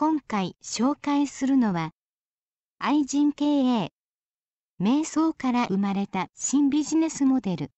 今回紹介するのは愛人経営瞑想から生まれた新ビジネスモデル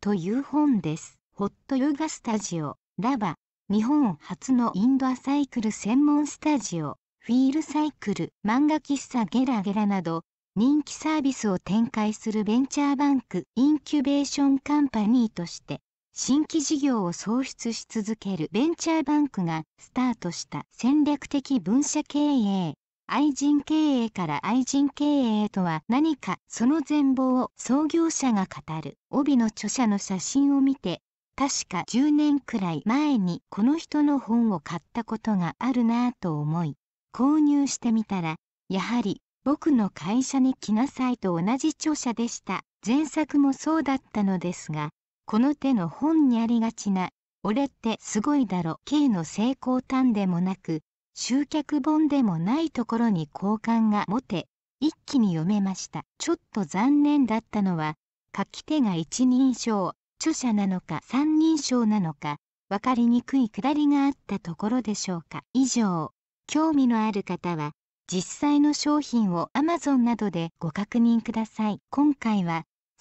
という本ですホットヨガスタジオラバ日本初のインドアサイクル専門スタジオフィールサイクル漫画喫茶ゲラゲラなど人気サービスを展開するベンチャーバンクインキュベーションカンパニーとして新規事業を創出し続けるベンチャーバンクがスタートした戦略的分社経営。愛人経営から愛人経営とは何かその全貌を創業者が語る帯の著者の写真を見て確か10年くらい前にこの人の本を買ったことがあるなぁと思い購入してみたらやはり僕の会社に来なさいと同じ著者でした前作もそうだったのですがこの手の本にありがちな「俺ってすごいだろ」K の成功端でもなく集客本でもないところに好感が持て一気に読めましたちょっと残念だったのは書き手が一人称著者なのか三人称なのか分かりにくいくだりがあったところでしょうか以上興味のある方は実際の商品を Amazon などでご確認ください今回は